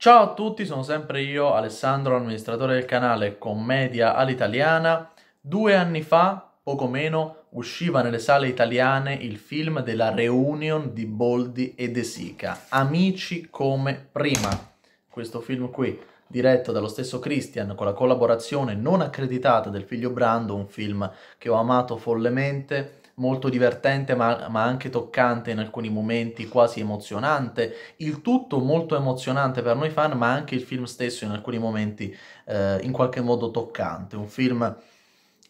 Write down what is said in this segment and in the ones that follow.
Ciao a tutti, sono sempre io, Alessandro, amministratore del canale Commedia all'Italiana. Due anni fa, poco meno, usciva nelle sale italiane il film della reunion di Boldi e De Sica, Amici come prima. Questo film qui, diretto dallo stesso Christian con la collaborazione non accreditata del figlio Brando, un film che ho amato follemente molto divertente ma, ma, anche toccante in alcuni momenti, quasi emozionante, il tutto molto emozionante per noi fan ma anche il film stesso in alcuni momenti eh, in qualche modo toccante, un film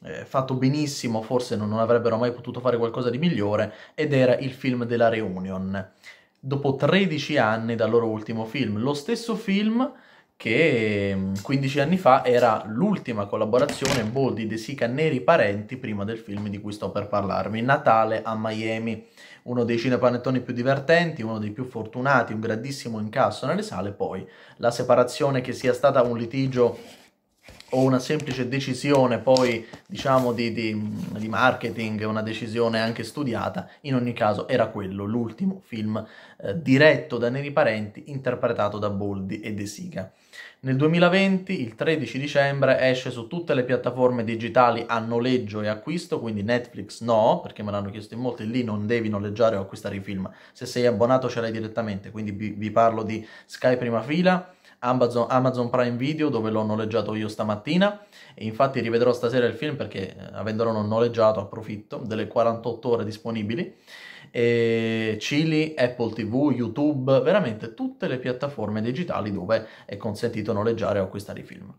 eh, fatto benissimo, forse non, non avrebbero mai potuto fare qualcosa di migliore ed era il film della Reunion, dopo 13 anni dal loro ultimo film, lo stesso film che 15 mm, anni fa era l'ultima collaborazione Boldi di De Sica Neri Parenti prima del film di cui sto per parlarvi, Natale a Miami, uno dei cinepanettoni più divertenti, uno dei più fortunati, un grandissimo incasso nelle sale, poi la separazione che sia stata un litigio o una semplice decisione poi diciamo di, di, di, marketing, una decisione anche studiata, in ogni caso era quello l'ultimo film eh, diretto da Neri Parenti interpretato da Boldi e De Siga. Nel 2020, il 13 dicembre, esce su tutte le piattaforme digitali a noleggio e acquisto, quindi Netflix no, perché me l'hanno chiesto in molti, lì non devi noleggiare o acquistare i film, se sei abbonato ce l'hai direttamente, quindi vi, vi parlo di Sky Prima Fila, Amazon, Amazon Prime Video dove l'ho noleggiato io stamattina e infatti rivedrò stasera il film perché eh, avendolo non noleggiato approfitto delle 48 ore disponibili. E Chili, Apple TV, YouTube, veramente tutte le piattaforme digitali dove è consentito noleggiare o acquistare i film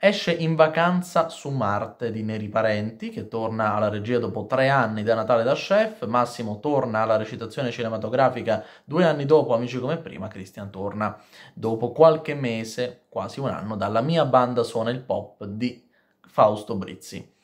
esce in vacanza su Marte di Neri Parenti, che torna alla regia dopo tre anni da Natale da chef, Massimo torna alla recitazione cinematografica due anni dopo Amici come prima, Christian torna dopo qualche mese, quasi un anno, dalla mia banda suona il pop di Fausto Brizzi.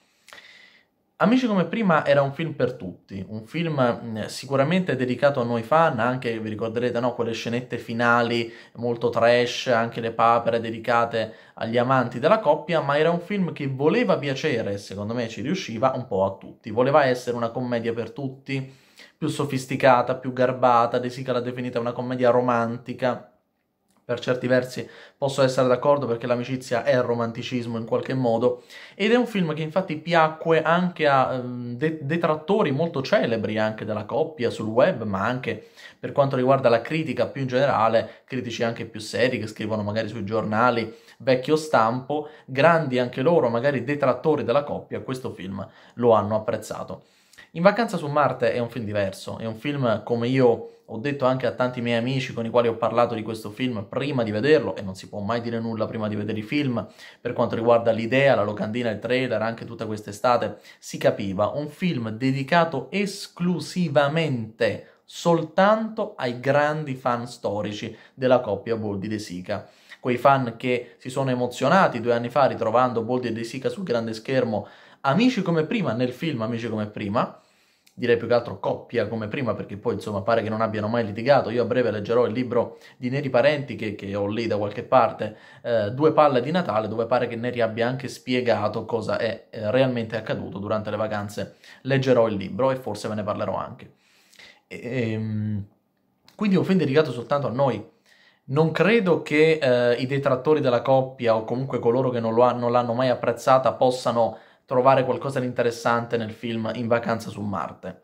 Amici come prima era un film per tutti, un film mm, sicuramente dedicato a noi fan, anche vi ricorderete no, quelle scenette finali molto trash, anche le papere dedicate agli amanti della coppia, ma era un film che voleva piacere, secondo me ci riusciva, un po' a tutti. Voleva essere una commedia per tutti, più sofisticata, più garbata, De Sica l'ha definita una commedia romantica, per certi versi posso essere d'accordo perché l'amicizia è il romanticismo in qualche modo, ed è un film che infatti piacque anche a ehm, detrattori molto celebri anche della coppia sul web, ma anche per quanto riguarda la critica più in generale, critici anche più seri che scrivono magari sui giornali vecchio stampo, grandi anche loro, magari detrattori della coppia, questo film lo hanno apprezzato. In vacanza su Marte è un film diverso, è un film come io ho detto anche a tanti miei amici con i quali ho parlato di questo film prima di vederlo, e non si può mai dire nulla prima di vedere i film, per quanto riguarda l'idea, la locandina, il trailer, anche tutta quest'estate, si capiva, un film dedicato esclusivamente soltanto ai grandi fan storici della coppia Boldi De Sica. Quei fan che si sono emozionati due anni fa ritrovando Boldi e De Sica sul grande schermo, amici come prima nel film Amici come prima, direi più che altro coppia come prima, perché poi insomma pare che non abbiano mai litigato. Io a breve leggerò il libro di Neri Parenti, che, che ho lì da qualche parte, eh, Due palle di Natale, dove pare che Neri abbia anche spiegato cosa è eh, realmente accaduto durante le vacanze. Leggerò il libro e forse ve ne parlerò anche. E, ehm, quindi un film dedicato soltanto a noi. Non credo che eh, i detrattori della coppia o comunque coloro che non l'hanno mai apprezzata possano trovare qualcosa di interessante nel film In vacanza su Marte.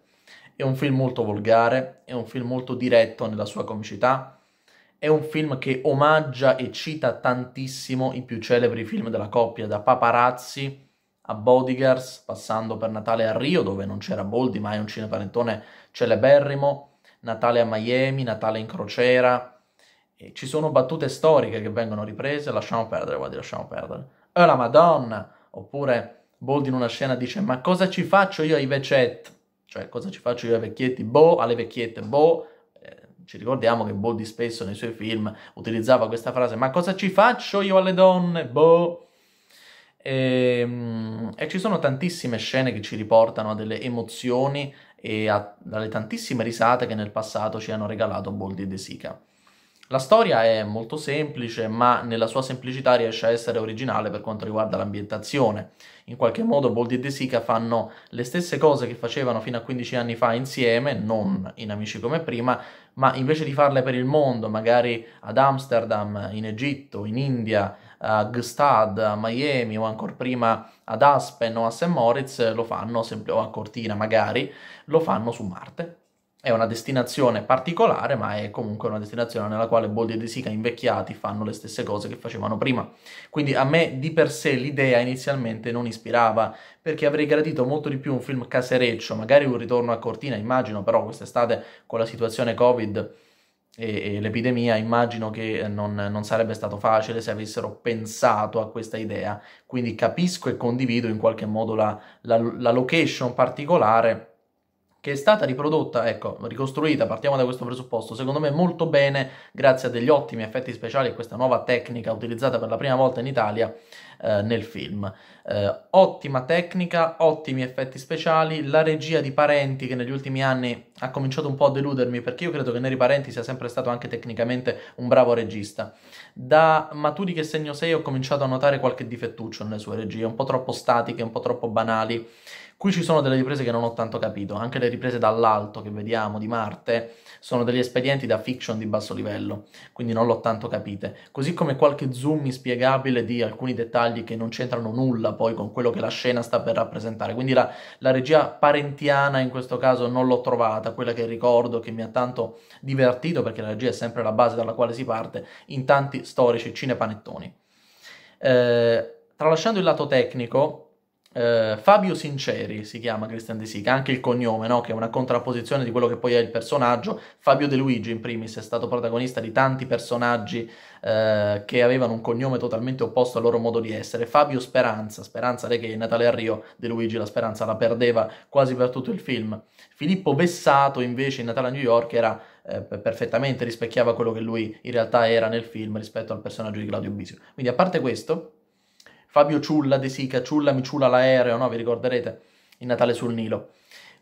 È un film molto volgare, è un film molto diretto nella sua comicità, è un film che omaggia e cita tantissimo i più celebri film della coppia, da Paparazzi a Bodyguards, passando per Natale a Rio, dove non c'era Boldi, ma è un cineparentone celeberrimo, Natale a Miami, Natale in crociera. E ci sono battute storiche che vengono riprese, lasciamo perdere, guardi, lasciamo perdere. Oh la Madonna! Oppure Bold in una scena dice ma cosa ci faccio io ai vecchietti? Cioè cosa ci faccio io ai vecchietti? Boh, alle vecchiette, boh. Eh, ci ricordiamo che Boldi spesso nei suoi film utilizzava questa frase ma cosa ci faccio io alle donne? Boh. E, ehm, e, ci sono tantissime scene che ci riportano a delle emozioni e a, alle tantissime risate che nel passato ci hanno regalato Boldi e De Sica. La storia è molto semplice, ma nella sua semplicità riesce a essere originale per quanto riguarda l'ambientazione. In qualche modo Boldi e De Sica fanno le stesse cose che facevano fino a 15 anni fa insieme, non in Amici come prima, ma invece di farle per il mondo, magari ad Amsterdam, in Egitto, in India, a Gstad, a Miami o ancora prima ad Aspen o a St. Moritz, lo fanno, o a Cortina magari, lo fanno su Marte è una destinazione particolare, ma è comunque una destinazione nella quale Boldi e De Sica invecchiati fanno le stesse cose che facevano prima. Quindi a me di per sé l'idea inizialmente non ispirava, perché avrei gradito molto di più un film casereccio, magari un ritorno a Cortina, immagino, però quest'estate con la situazione Covid e, e l'epidemia immagino che non, non sarebbe stato facile se avessero pensato a questa idea. Quindi capisco e condivido in qualche modo la, la, la location particolare che è stata riprodotta, ecco, ricostruita, partiamo da questo presupposto, secondo me molto bene, grazie a degli ottimi effetti speciali e questa nuova tecnica utilizzata per la prima volta in Italia eh, nel film. Eh, ottima tecnica, ottimi effetti speciali, la regia di Parenti che negli ultimi anni ha cominciato un po' a deludermi perché io credo che Neri Parenti sia sempre stato anche tecnicamente un bravo regista. Da Maturi che segno 6 ho cominciato a notare qualche difettuccio nelle sue regie, un po' troppo statiche, un po' troppo banali Qui ci sono delle riprese che non ho tanto capito, anche le riprese dall'alto che vediamo di Marte sono degli espedienti da fiction di basso livello, quindi non l'ho tanto capite. Così come qualche zoom inspiegabile di alcuni dettagli che non c'entrano nulla poi con quello che la scena sta per rappresentare. Quindi la, la regia parentiana in questo caso non l'ho trovata, quella che ricordo che mi ha tanto divertito perché la regia è sempre la base dalla quale si parte in tanti storici cinepanettoni. Eh, tralasciando il lato tecnico, eh, Fabio Sinceri si chiama Christian De Sica, anche il cognome, no? che è una contrapposizione di quello che poi è il personaggio. Fabio De Luigi, in primis, è stato protagonista di tanti personaggi eh, che avevano un cognome totalmente opposto al loro modo di essere. Fabio Speranza, Speranza lei che è Natale a Rio, De Luigi la Speranza la perdeva quasi per tutto il film. Filippo Vessato, invece, in Natale a New York era eh, perfettamente rispecchiava quello che lui in realtà era nel film rispetto al personaggio di Claudio Bisio. Quindi a parte questo, Fabio Ciulla De Sica, Ciulla mi ciulla l'aereo, no? vi ricorderete, Il Natale sul Nilo.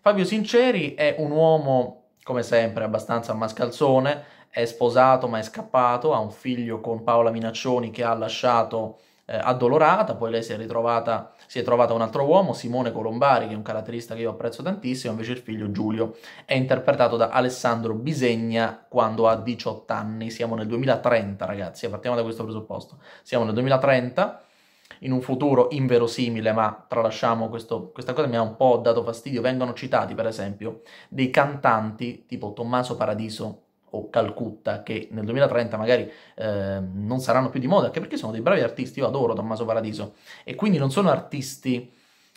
Fabio Sinceri è un uomo, come sempre, abbastanza mascalzone, è sposato ma è scappato, ha un figlio con Paola Minaccioni che ha lasciato eh, addolorata, poi lei si è ritrovata, si è trovata un altro uomo, Simone Colombari, che è un caratterista che io apprezzo tantissimo, invece il figlio Giulio è interpretato da Alessandro Bisegna quando ha 18 anni, siamo nel 2030 ragazzi, eh, partiamo da questo presupposto, siamo nel 2030 in un futuro inverosimile, ma tralasciamo questo, questa cosa mi ha un po' dato fastidio, vengono citati per esempio dei cantanti tipo Tommaso Paradiso o Calcutta, che nel 2030 magari eh, non saranno più di moda, anche perché sono dei bravi artisti, io adoro Tommaso Paradiso, e quindi non sono artisti,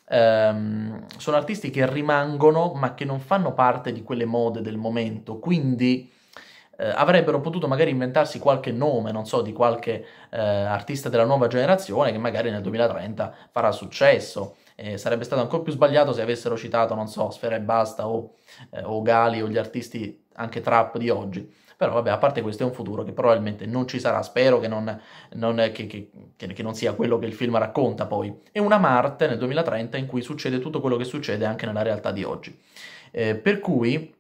ehm, sono artisti che rimangono ma che non fanno parte di quelle mode del momento, quindi eh, avrebbero potuto magari inventarsi qualche nome, non so, di qualche eh, artista della nuova generazione che magari nel 2030 farà successo. E sarebbe stato ancora più sbagliato se avessero citato, non so, Sfera e Basta o, eh, o Gali o gli artisti anche trap di oggi però vabbè, a parte questo è un futuro che probabilmente non ci sarà, spero che non, non, che, che, che non, sia quello che il film racconta poi. È una Marte nel 2030 in cui succede tutto quello che succede anche nella realtà di oggi. Eh, per cui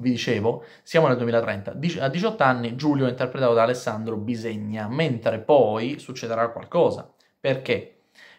vi dicevo, siamo nel 2030. A 18 anni Giulio è interpretato da Alessandro Bisegna, mentre poi succederà qualcosa. Perché?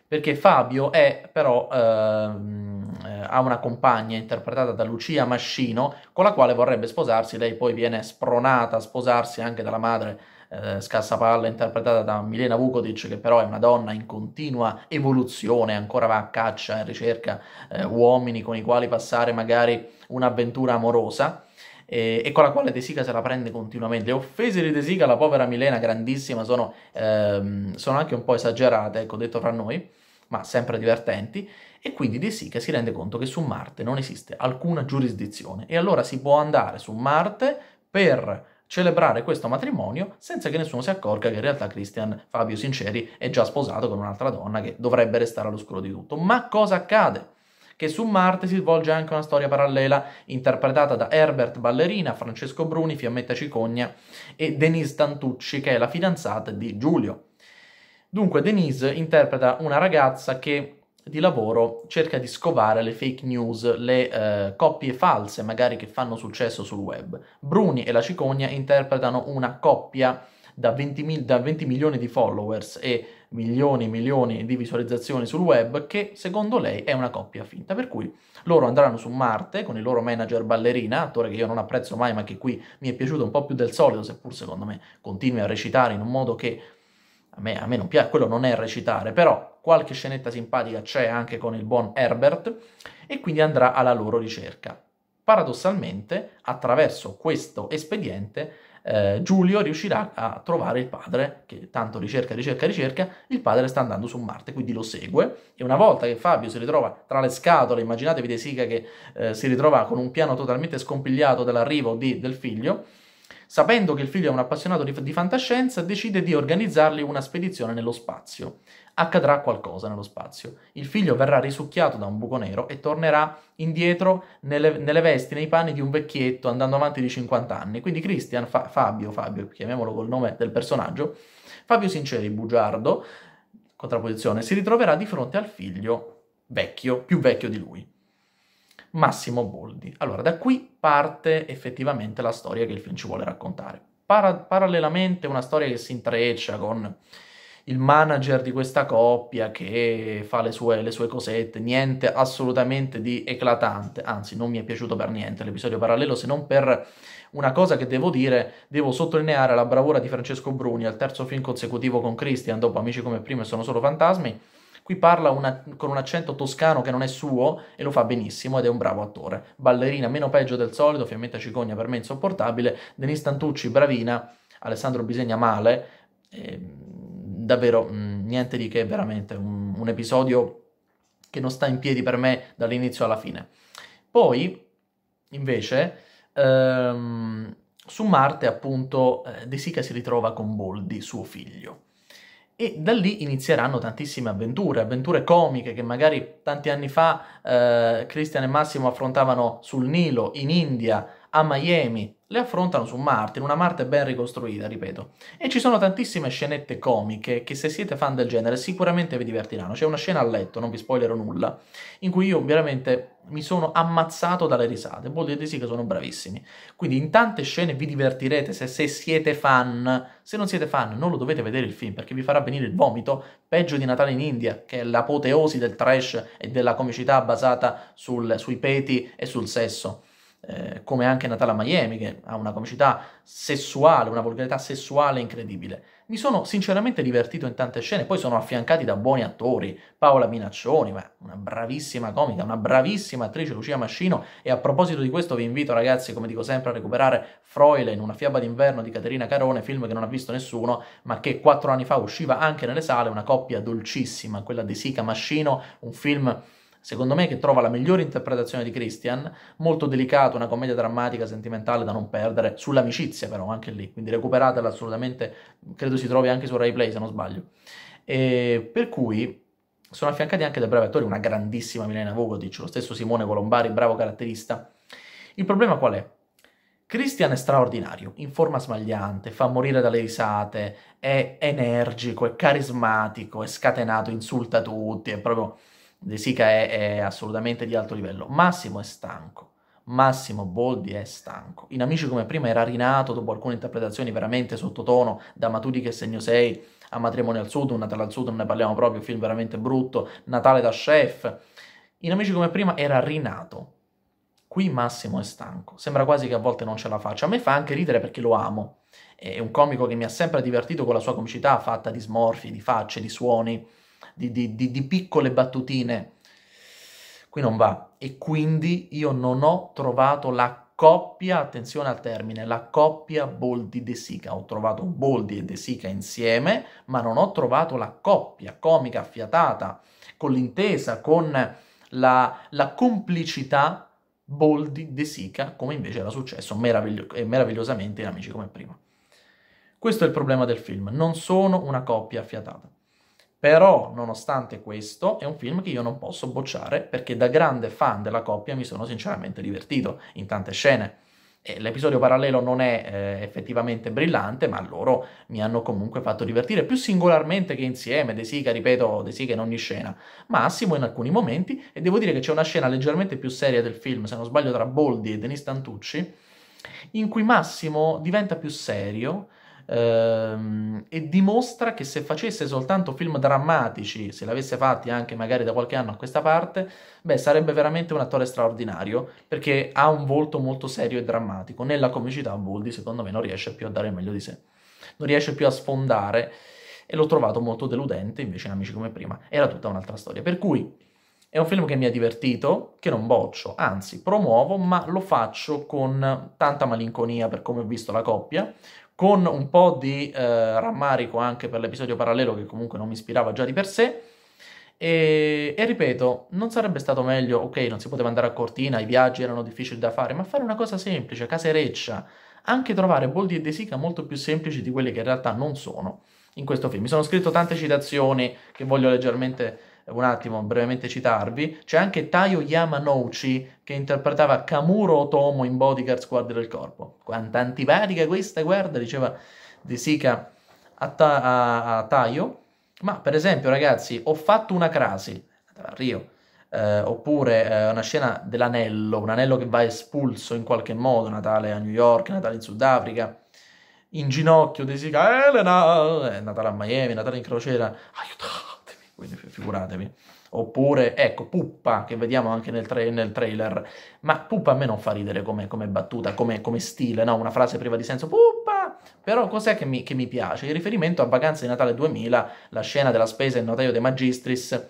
Perché Fabio è però ehm, ha una compagna interpretata da Lucia Mascino con la quale vorrebbe sposarsi, lei poi viene spronata a sposarsi anche dalla madre eh, Scassapalla interpretata da Milena Vukotic che però è una donna in continua evoluzione, ancora va a caccia e ricerca eh, uomini con i quali passare magari un'avventura amorosa eh, e con la quale De Sica se la prende continuamente. Le offese di De Sica la povera Milena, grandissima, sono, ehm, sono anche un po' esagerate, ecco, detto fra noi, ma sempre divertenti, e quindi De Sica si rende conto che su Marte non esiste alcuna giurisdizione, e allora si può andare su Marte per celebrare questo matrimonio senza che nessuno si accorga che in realtà Christian Fabio Sinceri è già sposato con un'altra donna che dovrebbe restare all'oscuro di tutto. Ma cosa accade? che su Marte si svolge anche una storia parallela interpretata da Herbert Ballerina, Francesco Bruni, Fiammetta Cicogna e Denise Tantucci, che è la fidanzata di Giulio. Dunque Denise interpreta una ragazza che di lavoro cerca di scovare le fake news, le eh, coppie false magari che fanno successo sul web. Bruni e la Cicogna interpretano una coppia da 20, mil- da 20 milioni di followers e milioni e milioni di visualizzazioni sul web, che secondo lei è una coppia finta. Per cui loro andranno su Marte con il loro manager ballerina, attore che io non apprezzo mai, ma che qui mi è piaciuto un po' più del solito, seppur secondo me continui a recitare in un modo che a me, a me non piace, quello non è recitare, però qualche scenetta simpatica c'è anche con il buon Herbert, e quindi andrà alla loro ricerca. Paradossalmente, attraverso questo espediente, eh, Giulio riuscirà a trovare il padre, che tanto ricerca, ricerca, ricerca, il padre sta andando su Marte, quindi lo segue e una volta che Fabio si ritrova tra le scatole, immaginatevi De Sica che eh, si ritrova con un piano totalmente scompigliato dell'arrivo di, del figlio, Sapendo che il figlio è un appassionato di, di fantascienza, decide di organizzargli una spedizione nello spazio. Accadrà qualcosa nello spazio. Il figlio verrà risucchiato da un buco nero e tornerà indietro nelle, nelle vesti, nei panni di un vecchietto andando avanti di 50 anni. Quindi Christian, fa, Fabio, Fabio, chiamiamolo col nome del personaggio, Fabio Sinceri, bugiardo, contrapposizione, si ritroverà di fronte al figlio vecchio, più vecchio di lui. Massimo Boldi. Allora, da qui parte effettivamente la storia che il film ci vuole raccontare. Para- parallelamente una storia che si intreccia con il manager di questa coppia che fa le sue, le sue, cosette, niente assolutamente di eclatante, anzi non mi è piaciuto per niente l'episodio parallelo se non per una cosa che devo dire, devo sottolineare la bravura di Francesco Bruni al terzo film consecutivo con Christian dopo Amici come prima e sono solo fantasmi, Qui parla una, con un accento toscano che non è suo e lo fa benissimo ed è un bravo attore. Ballerina meno peggio del solito, Fiammetta Cicogna per me insopportabile, Denise Tantucci bravina, Alessandro Bisegna male, eh, davvero mh, mm, niente di che, veramente un, un episodio che non sta in piedi per me dall'inizio alla fine. Poi, invece, ehm, su Marte appunto eh, De Sica si ritrova con Boldi, suo figlio e da lì inizieranno tantissime avventure, avventure comiche che magari tanti anni fa eh, Christian e Massimo affrontavano sul Nilo, in India, a Miami, le affrontano su Marte, in una Marte ben ricostruita, ripeto. E ci sono tantissime scenette comiche che se siete fan del genere sicuramente vi divertiranno. C'è una scena a letto, non vi spoilerò nulla, in cui io veramente mi sono ammazzato dalle risate. Vuol dire sì che sono bravissimi. Quindi in tante scene vi divertirete se, se siete fan. Se non siete fan non lo dovete vedere il film perché vi farà venire il vomito, peggio di Natale in India, che è l'apoteosi del trash e della comicità basata sul, sui peti e sul sesso. Eh, come anche Natala Miami, che ha una comicità sessuale, una volgarità sessuale incredibile. Mi sono sinceramente divertito in tante scene, poi sono affiancati da buoni attori, Paola Minaccioni, una bravissima comica, una bravissima attrice, Lucia Mascino, e a proposito di questo vi invito ragazzi, come dico sempre, a recuperare Froile in una fiaba d'inverno di Caterina Carone, film che non ha visto nessuno, ma che quattro anni fa usciva anche nelle sale, una coppia dolcissima, quella di Sica Mascino, un film secondo me che trova la migliore interpretazione di Christian, molto delicato, una commedia drammatica, sentimentale da non perdere, sull'amicizia però anche lì, quindi recuperatela assolutamente, credo si trovi anche su Rai Play se non sbaglio. E per cui sono affiancati anche da bravi attori, una grandissima Milena Vogotic, lo stesso Simone Colombari, bravo caratterista. Il problema qual è? Christian è straordinario, in forma smagliante, fa morire dalle risate, è energico, è carismatico, è scatenato, insulta tutti, è proprio De Sica è, è assolutamente di alto livello. Massimo è stanco. Massimo Boldi è stanco. In Amici come prima era rinato dopo alcune interpretazioni veramente sottotono, da Matudi che segno 6 a Matrimonio al Sud, un Natale al Sud non ne parliamo proprio, un film veramente brutto, Natale da chef. In Amici come prima era rinato. Qui Massimo è stanco, sembra quasi che a volte non ce la faccia. A me fa anche ridere perché lo amo. È un comico che mi ha sempre divertito con la sua comicità fatta di smorfie, di facce, di suoni di, di, di, di piccole battutine. Qui non va. E quindi io non ho trovato la coppia, attenzione al termine, la coppia Boldi De Sica. Ho trovato Boldi e De Sica insieme, ma non ho trovato la coppia comica affiatata, con l'intesa, con la, la complicità Boldi De Sica, come invece era successo meravigli- eh, meravigliosamente in Amici come prima. Questo è il problema del film, non sono una coppia affiatata. Però, nonostante questo, è un film che io non posso bocciare perché da grande fan della coppia mi sono sinceramente divertito in tante scene. E l'episodio parallelo non è eh, effettivamente brillante, ma loro mi hanno comunque fatto divertire, più singolarmente che insieme, De Sica, ripeto, De Sica in ogni scena, Massimo in alcuni momenti, e devo dire che c'è una scena leggermente più seria del film, se non sbaglio tra Boldi e Denis Tantucci, in cui Massimo diventa più serio, ehm, e dimostra che se facesse soltanto film drammatici, se l'avesse fatti anche magari da qualche anno a questa parte, beh, sarebbe veramente un attore straordinario perché ha un volto molto serio e drammatico. Nella comicità Boldi, secondo me, non riesce più a dare il meglio di sé, non riesce più a sfondare e l'ho trovato molto deludente, invece in Amici come prima era tutta un'altra storia. Per cui... È un film che mi ha divertito, che non boccio, anzi promuovo, ma lo faccio con tanta malinconia per come ho visto la coppia, con un po' di eh, rammarico anche per l'episodio parallelo che comunque non mi ispirava già di per sé. E, e, ripeto, non sarebbe stato meglio, ok, non si poteva andare a Cortina, i viaggi erano difficili da fare, ma fare una cosa semplice, casereccia, anche trovare Boldi e De Sica molto più semplici di quelli che in realtà non sono in questo film. Mi sono scritto tante citazioni che voglio leggermente un attimo, brevemente citarvi, c'è anche Taio Yamanouchi che interpretava Kamuro Otomo in Bodyguard Squadra del Corpo. Quanta antipatica questa, guarda, diceva De Sica a, ta- a-, a Tayo. Ma per esempio, ragazzi, ho fatto una crasi a Rio, eh, oppure eh, una scena dell'anello, un anello che va espulso in qualche modo, Natale a New York, Natale in Sudafrica, in ginocchio, De Sica, Elena, eh, Natale a Miami, Natale in crociera, aiuto! quindi figuratevi. Oppure, ecco, Puppa, che vediamo anche nel, tra nel trailer, ma Puppa a me non fa ridere come, come battuta, come, come, stile, no? Una frase priva di senso, Puppa! Però cos'è che mi, che mi piace? Il riferimento a Vacanze di Natale 2000, la scena della spesa in notaio de Magistris,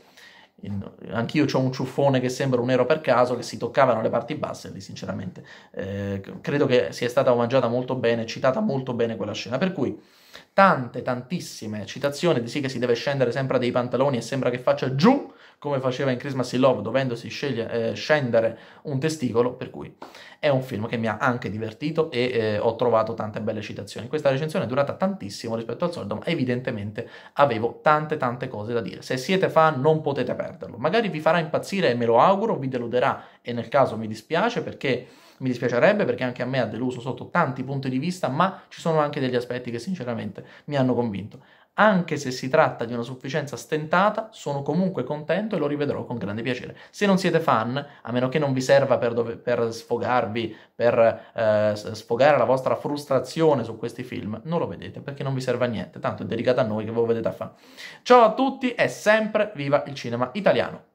Anch'io ho un ciuffone che sembra un nero per caso, che si toccavano le parti basse, lì sinceramente. Eh, credo che sia stata omaggiata molto bene, citata molto bene quella scena. Per cui tante, tantissime citazioni di sì che si deve scendere sempre dei pantaloni e sembra che faccia giù, come faceva in Christmas in Love, dovendosi sceglie, eh, scendere un testicolo, per cui è un film che mi ha anche divertito e eh, ho trovato tante belle citazioni. Questa recensione è durata tantissimo rispetto al solito, ma evidentemente avevo tante tante cose da dire. Se siete fan non potete perderlo, magari vi farà impazzire e me lo auguro, vi deluderà e nel caso mi dispiace perché mi dispiacerebbe perché anche a me ha deluso sotto tanti punti di vista, ma ci sono anche degli aspetti che sinceramente mi hanno convinto. Anche se si tratta di una sufficienza stentata, sono comunque contento e lo rivedrò con grande piacere. Se non siete fan, a meno che non vi serva per, dove, per sfogarvi, per eh, sfogare la vostra frustrazione su questi film, non lo vedete perché non vi serve a niente, tanto è dedicato a noi che voi vedete a fare. Ciao a tutti e sempre viva il cinema italiano!